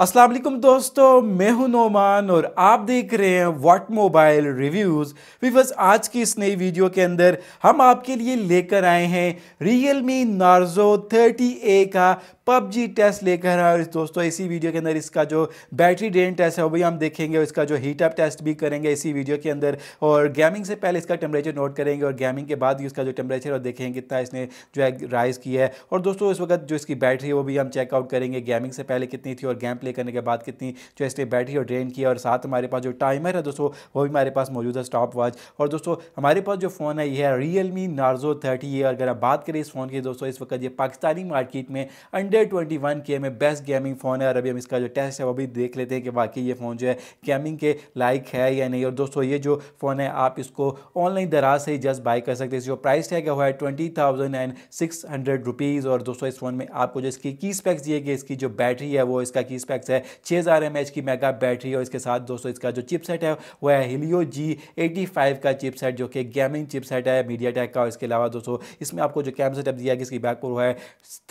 असलम दोस्तों मैं हूं नोमान और आप देख रहे हैं वॉट मोबाइल रिव्यूज़ वीवर्स आज की इस नई वीडियो के अंदर हम आपके लिए लेकर आए हैं Realme Narzo thirty A का पबजी टेस्ट लेकर आए और दोस्तों इसी वीडियो के अंदर इसका जो बैटरी ड्रेन टेस्ट है वो भी हम देखेंगे और इसका जो हीटअप टेस्ट भी करेंगे इसी वीडियो के अंदर और गेमिंग से पहले इसका टेम्परेचर नोट करेंगे और गेमिंग के बाद भी इसका जो टेम्परेचर और देखेंगे कितना इसने जो है राइज़ किया है और दोस्तों इस वक्त जो इसकी बैटरी है वो भी हम चेकआउट करेंगे गेमिंग से पहले कितनी थी और गैम प्ले करने के बाद कितनी जो इसने बैटरी और ड्रेन की और साथ हमारे पास जो टाइमर है दोस्तों वो भी हमारे पास मौजूद है स्टॉप वॉच और दोस्तों हमारे पास जो फ़ोन है ये है रियल मी नार्जो थर्टी ये अगर आप बात करें इस फ़ोन की दोस्तों इस वक्त ये पाकिस्तानी मार्केट में अंडर ट्वेंटी वन के में बेस्ट गेमिंग फ़ोन है और अभी हम इसका जो टेस्ट है वो भी देख लेते हैं कि वाकई ये फ़ोन जो है गेमिंग के लाइक है या नहीं और दोस्तों ये जो फ़ोन है आप इसको ऑनलाइन दराज से ही जस्ट बाई कर सकते हैं जो प्राइस टैग हुआ है twenty thousand and six hundred rupees और दोस्तों इस फ़ोन में आपको जो इसकी की स्पैक्स दिए गए इसकी जो बैटरी है वो इसका की स्पैक पैक्स है छः हज़ार एम एच की मेगा बैटरी और इसके साथ दोस्तों इसका जो चिपसेट है वो है हिलियो जी एटी फाइव का चिपसेट जो कि गेमिंग चिपसेट है मीडिया टैक का और इसके अलावा दोस्तों इसमें आपको जो कैम सेटअप दिया गया इसकी बैक पर है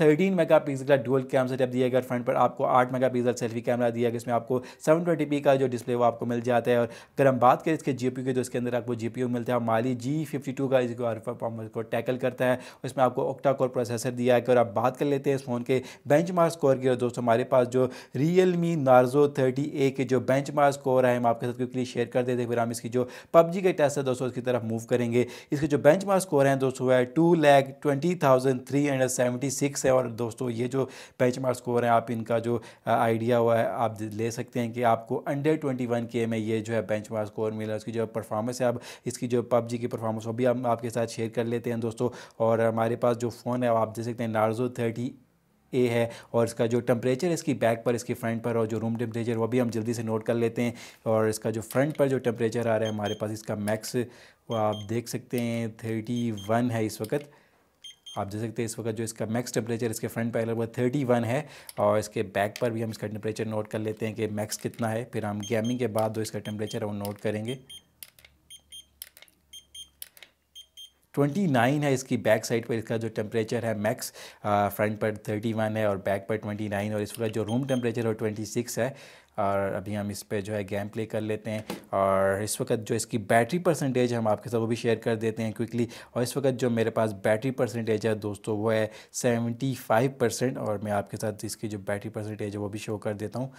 थर्टीन मेगा पिक्सल का डुअल कैम सेटअप दिया गया फ्रंट पर आपको आठ मेगा पिक्सल सेल्फी कैमरा दिया गया इसमें आपको सेवन ट्वेंटी पी का जो डिस्प्ले वो आपको मिल जाता है और अगर हम बात करें इसके जी पी की तो इसके अंदर आपको जी पी मिलता है माली जी फिफ्टी टू का इसको हर परफॉर्मेंस को टैकल करता है इसमें आपको ऑक्टा कोर प्रोसेसर दिया है और आप बात कर लेते हैं इस फ़ोन के बेंच स्कोर की और दोस्तों हमारे पास जो री Realme Narzo thirty A के जो बेंच मार्क स्कोर है हम आपके साथ क्विकली शेयर कर देते फिर हम इसकी जो पबजी के टेस्ट है दोस्तों इसकी तरफ मूव करेंगे इसके जो बेंच मार्क स्कोर हैं दोस्तों है two lakh twenty thousand three hundred seventy six है और दोस्तों ये जो बेंच मार्क स्कोर है आप इनका जो आइडिया हुआ है आप ले सकते हैं कि आपको अंडर ट्वेंटी वन के में ये जो है बेंच मार्क स्कोर मिला उसकी जो परफॉर्मेंस है अब इसकी जो पबजी की परफॉर्मेंस वो भी हम आपके साथ शेयर कर लेते हैं दोस्तों और हमारे पास जो फ़ोन है आप देख सकते हैं नार्जो थर्टी ए है और इसका जो टेम्परेचर इसकी बैक पर इसकी फ्रंट पर और जो रूम टेम्परेचर वो भी हम जल्दी से नोट कर लेते हैं और इसका जो फ्रंट पर जो टेम्परेचर आ रहा है हमारे पास इसका मैक्स वो आप देख सकते हैं थर्टी वन है इस वक्त आप देख सकते हैं इस वक्त जो इसका मैक्स टेम्परेचर इसके फ्रंट पर लगभग थर्टी वन है और इसके बैक पर भी हम इसका टेम्परेचर नोट कर लेते हैं कि मैक्स कितना है फिर हम गेमिंग के बाद जो इसका टेम्परेचर है वो नोट करेंगे 29 है इसकी बैक साइड पर इसका जो टेम्परेचर है मैक्स फ्रंट पर 31 है और बैक पर 29 और इसका जो रूम टेम्परेचर है 26 है और अभी हम इस पर जो है गेम प्ले कर लेते हैं और इस वक्त जो इसकी बैटरी परसेंटेज हम आपके साथ वो भी शेयर कर देते हैं क्विकली और इस वक्त जो मेरे पास बैटरी परसेंटेज है दोस्तों वो है 75 परसेंट और मैं आपके साथ इसकी जो बैटरी परसेंटेज है वो भी शो कर देता हूँ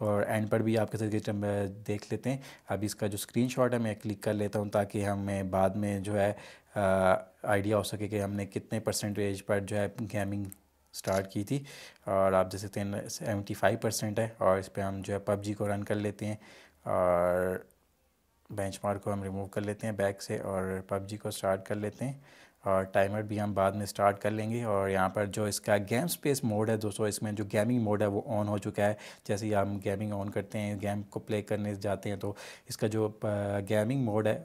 और एंड पर भी आपके साथ देख लेते हैं अब इसका जो शॉट है मैं क्लिक कर लेता हूँ ताकि हमें बाद में जो है आइडिया हो सके कि हमने कितने परसेंटेज पर जो है गेमिंग स्टार्ट की थी और आप जैसे तेन सेवेंटी फाइव परसेंट है और इस पर हम जो है पबजी को रन कर लेते हैं और बेंचमार्क को हम रिमूव कर लेते हैं बैक से और पबजी को स्टार्ट कर लेते हैं और टाइमर भी हम बाद में स्टार्ट कर लेंगे और यहाँ पर जो इसका गेम स्पेस मोड है दोस्तों इसमें जो गेमिंग मोड है वो ऑन हो चुका है जैसे ही हम गेमिंग ऑन करते हैं गेम को प्ले करने जाते हैं तो इसका जो गेमिंग मोड है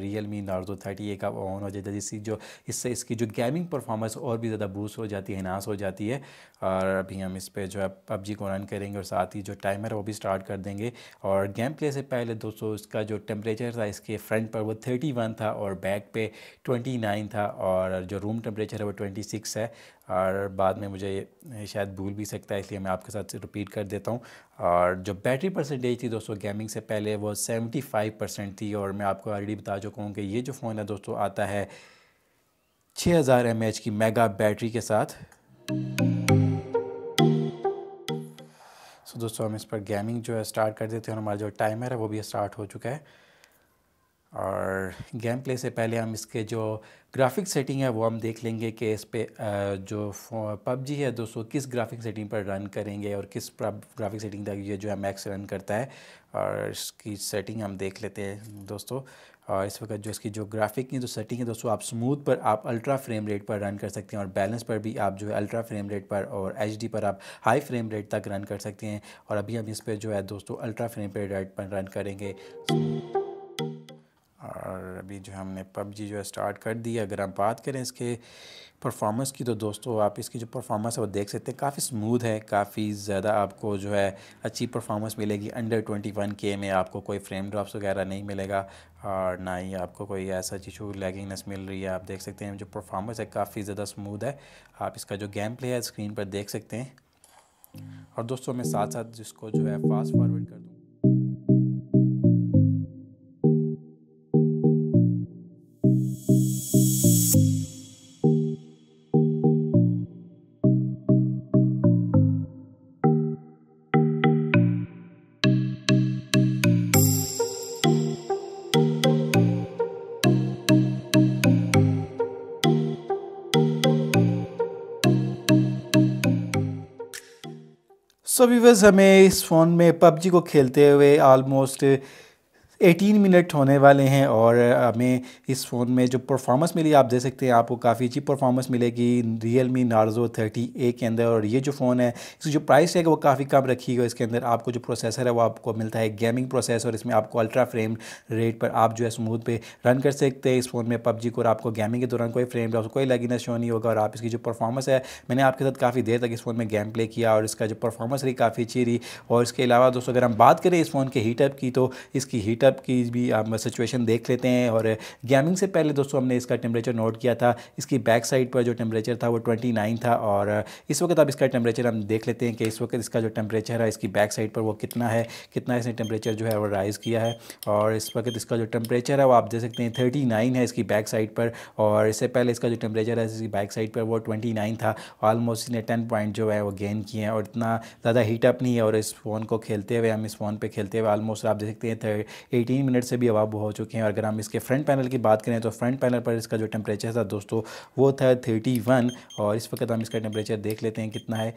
Realme Narzo thirty A का ऑन हो जाता है जिसकी जो इससे इसकी जो गेमिंग परफॉर्मेंस और भी ज़्यादा बूस्ट हो जाती है इनास हो जाती है और अभी हम इस पर जो है पबजी को रन करेंगे और साथ ही जो टाइमर है वो भी स्टार्ट कर देंगे और गेम प्ले से पहले दोस्तों इसका जो टेम्परेचर था इसके फ्रंट पर वो थर्टी वन था और बैक पे ट्वेंटी नाइन था और जो रूम टेम्परेचर है वो 26 है और बाद में मुझे शायद भूल भी सकता है इसलिए मैं आपके साथ रिपीट कर देता हूँ और जो बैटरी परसेंटेज थी दोस्तों गेमिंग से पहले वो 75 परसेंट थी और मैं आपको ऑलरेडी बता चुका हूँ कि ये जो फ़ोन है दोस्तों आता है छः हज़ार की मेगा बैटरी के साथ सो दोस्तों हम इस पर गेमिंग जो है स्टार्ट कर देते हैं और हमारा जो टाइमर है वो भी स्टार्ट हो चुका है और गेम प्ले से पहले हम इसके जो ग्राफिक सेटिंग है वो हम देख लेंगे कि इस पे जो पबजी है दोस्तों किस ग्राफिक सेटिंग पर रन करेंगे और किस ग्राफिक सेटिंग तक ये जो है मैक्स रन करता है और इसकी सेटिंग हम देख लेते हैं दोस्तों और इस वक्त जो इसकी जो ग्राफिक की जो सेटिंग है दोस्तों आप स्मूथ पर आप अल्ट्रा फ्रेम रेट पर रन कर सकते हैं और बैलेंस पर भी आप जो है अल्ट्रा फ्रेम रेट पर और एच पर आप हाई फ्रेम रेट तक रन कर सकते हैं और अभी हम इस पर जो है दोस्तों अल्ट्रा फ्रेम रेट पर रन करेंगे और अभी जो हमने पबजी जो है स्टार्ट कर दी अगर हम बात करें इसके परफॉर्मेंस की तो दोस्तों आप इसकी जो परफॉर्मेंस है वो देख सकते हैं काफ़ी स्मूथ है काफ़ी ज़्यादा आपको जो है अच्छी परफॉर्मेंस मिलेगी अंडर ट्वेंटी वन के में आपको कोई फ्रेम ड्रॉप्स वगैरह नहीं मिलेगा और ना ही आपको कोई ऐसा चीज़ लैगिंगनेस मिल रही है आप देख सकते हैं जो परफॉर्मेंस है काफ़ी ज़्यादा स्मूद है आप इसका जो गेम प्ले है स्क्रीन पर देख सकते हैं और दोस्तों मैं साथ साथ जिसको जो है फास्ट फॉरवर्ड कर दूँ सो so व्यूवर्स हमें इस फ़ोन में पबजी को खेलते हुए आलमोस्ट 18 मिनट होने वाले हैं और हमें इस फ़ोन में जो परफॉर्मेंस मिली आप देख सकते हैं आपको काफ़ी अच्छी परफॉर्मेंस मिलेगी Realme Narzo thirty A के अंदर और ये जो फ़ोन है इसकी जो प्राइस है वो काफ़ी कम रखी है इसके अंदर आपको जो प्रोसेसर है वो आपको मिलता है गेमिंग प्रोसेसर इसमें आपको अल्ट्रा फ्रेम रेट पर आप जो है स्मूथ पे रन कर सकते हैं इस फ़ोन में पबजी को और आपको गेमिंग के दौरान कोई फ्रेम लॉस कोई लगीना शो नहीं होगा और आप इसकी जो परफॉर्मेंस है मैंने आपके साथ काफ़ी देर तक इस फ़ोन में गेम प्ले किया और इसका जो परफॉर्मेंस रही काफ़ी अच्छी रही और इसके अलावा दोस्तों अगर हम बात करें इस फ़ोन के हीटअप की तो इसकी हीटअप हीटअप की भी आप um, सिचुएशन देख लेते हैं और गेमिंग से पहले दोस्तों हमने इसका टेम्परेचर नोट किया था इसकी बैक साइड पर जो टेम्परेचर था वो ट्वेंटी नाइन था और इस वक्त अब इसका टेम्परेचर हम देख लेते हैं कि इस वक्त इसका जो टेम्परेचर है इसकी बैक साइड पर वो कितना है कितना इसने टेम्परेचर जो है वो राइज़ किया है और इस वक्त इसका जो टेम्परेचर है वो आप देख सकते हैं थर्टी नाइन है इसकी बैक साइड पर और इससे पहले इसका जो टेम्परेचर है इसकी बैक साइड पर वो ट्वेंटी नाइन था ऑलमोस्ट इसने टेन पॉइंट जो है वो गेन किए हैं और इतना ज़्यादा हीटअप नहीं है और इस फ़ोन को खेलते हुए हम इस फ़ोन पर खेलते हुए ऑलमोस्ट आप देख सकते हैं 18 मिनट से भी अब हो चुके हैं और अगर हम इसके फ्रंट पैनल की बात करें तो फ्रंट पैनल पर इसका जो टेम्परेचर था दोस्तों वो था 31 और इस वक्त हम इसका टेम्परेचर देख लेते हैं कितना है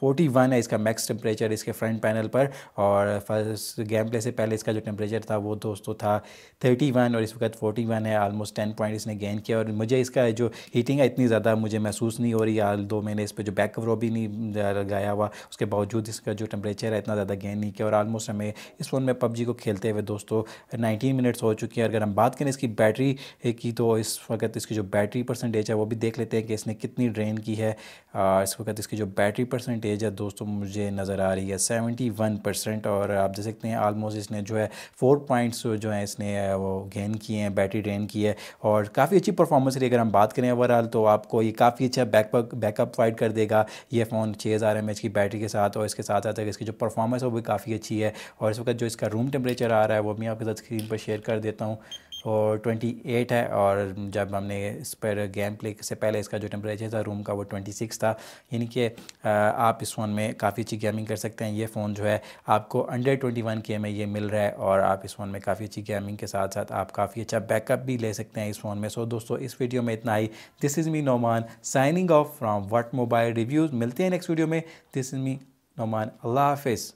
फोर्टी वन है इसका मैक्स टेम्परेचर इसके फ्रंट पैनल पर और फर्स्ट गेम प्ले से पहले इसका जो टेम्परेचर था वो दोस्तों तो था थर्टी वन और इस वक्त फोर्टी वन है आलमोस्ट टेन पॉइंट इसने गेन किया और मुझे इसका जो हीटिंग है इतनी ज़्यादा मुझे महसूस नहीं हो रही आल दो मैंने इस पर जो बैक वो भी नहीं लगाया हुआ उसके बावजूद इसका जो टेम्परेचर है इतना ज़्यादा गेन नहीं किया और आलमोस्ट हमें इस फ़ोन में पबजी को खेलते हुए दोस्तों नाइनटीन मिनट्स हो चुकी हैं अगर हम बात करें इसकी बैटरी की तो इस वक्त इसकी जो बैटरी परसेंटेज है वो भी देख लेते हैं कि इसने कितनी ड्रेन की है इस वक्त इसकी जो बैटरी बैटरी परसेंटेज है दोस्तों मुझे नज़र आ रही है सेवेंटी वन परसेंट और आप देख सकते हैं आलमोस्ट इसने जो है फोर पॉइंट्स जो है इसने वो गेन किए हैं बैटरी ड्रेन की है और काफ़ी अच्छी परफॉर्मेंस रही अगर हम बात करें ओवरऑल तो आपको ये काफ़ी अच्छा बैकअप बैकअप प्रोवाइड कर देगा ये फ़ोन छः हज़ार एम एच की बैटरी के साथ और इसके साथ साथ इसकी जो परफॉर्मेंस है वो भी काफ़ी अच्छी है और इस वक्त जो इसका रूम टेम्परेचर आ रहा है वो भी आपके साथ स्क्रीन पर शेयर कर देता हूँ और 28 है और जब हमने इस पर गेम प्ले से पहले इसका जो टेम्परेचर था रूम का वो 26 था यानी कि आप इस फ़ोन में काफ़ी अच्छी गेमिंग कर सकते हैं ये फ़ोन जो है आपको अंडर 21 के में ये मिल रहा है और आप इस फ़ोन में काफ़ी अच्छी गेमिंग के साथ साथ आप काफ़ी अच्छा बैकअप भी ले सकते हैं इस फ़ोन में सो so, दोस्तों इस वीडियो में इतना ही this is me Noman signing off from what mobile reviews मिलते हैं नेक्स्ट वीडियो में दिस इज़ मी नोमान अल्लाह हाफिज़